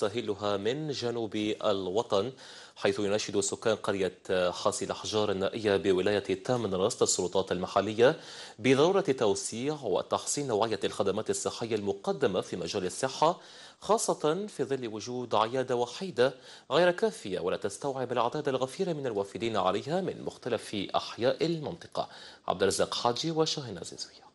تهلها من جنوب الوطن حيث يناشد سكان قرية حاصل الأحجار النائية بولاية راست السلطات المحلية بضرورة توسيع وتحسين نوعية الخدمات الصحية المقدمة في مجال الصحة خاصة في ظل وجود عيادة وحيدة غير كافية ولا تستوعب الأعداد الغفيرة من الوافدين عليها من مختلف أحياء المنطقة عبد الرزاق حاجي وشاهين عزيزويه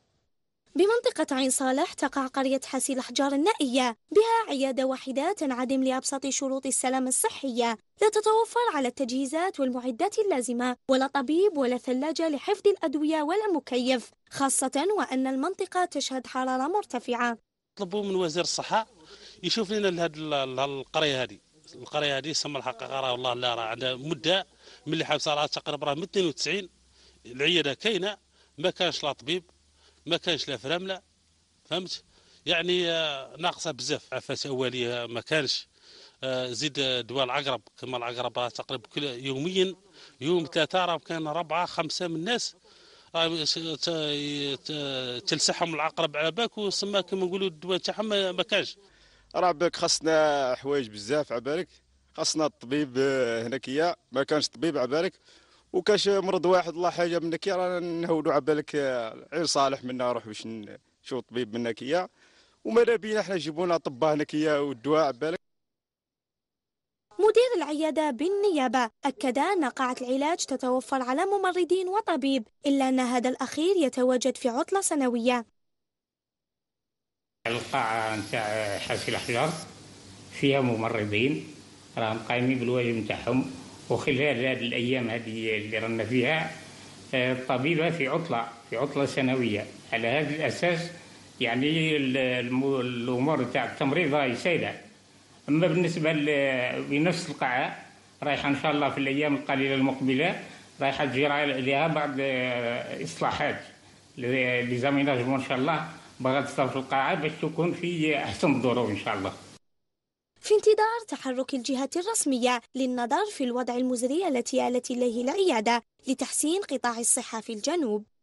بمنطقة عين صالح تقع قرية حسي الأحجار النائية بها عيادة واحدة تنعدم لأبسط شروط السلامة الصحية لا تتوفر على التجهيزات والمعدات اللازمة ولا طبيب ولا ثلاجة لحفظ الأدوية ولا مكيف خاصة وأن المنطقة تشهد حرارة مرتفعة طلبوا من وزير الصحة يشوف لنا هذه القرية هذه القرية هذه سمى الحقيقة راه والله لا راه عندها مدة من اللي حاب صارت تقريبا من 92 العيادة كاينة ما كانش لا طبيب ما كانش لا فرملة فهمت يعني آه، ناقصه بزاف عفاس اوليه آه، ما كانش آه، زيد دواء العقرب كما العقرب تقريبا كل يوميا يوم ثلاثه راه كان ربعه خمسه من الناس تلسحهم العقرب على باك وسما كما نقولوا الدواء تاعهم ما كانش راه باك خاصنا حوايج بزاف على بالك خاصنا الطبيب هناكيا ما كانش طبيب على بالك وكاش مرض واحد الله حاجه منك يا رانا نهودوا على بالك آه، عيل صالح منا نروح باش نشوف طبيب منا كيا وماذا بينا احنا جيبونا لنا هناك هنا كيا والدواء على بالك مدير العيادة بالنيابة أكد أن قاعة العلاج تتوفر على ممرضين وطبيب إلا أن هذا الأخير يتواجد في عطلة سنوية القاعة نتاع حاسي الأحجار فيها ممرضين راهم قايمين بالواجب نتاعهم وخلال هذه الأيام هذه اللي رانا فيها الطبيبة آه، في عطلة في عطلة سنوية على هذا الأساس يعني الأمور تاع التمريض راهي سايله أما بالنسبة لنفس القاعة رايحة إن شاء الله في الأيام القليلة المقبلة رايحة تجرى عليها بعض الإصلاحات آه، لي إن شاء الله باغا تصرف القاعة باش تكون في أحسن الظروف إن شاء الله في انتظار تحرك الجهات الرسمية للنظر في الوضع المزري التي آلت إليه العيادة لتحسين قطاع الصحة في الجنوب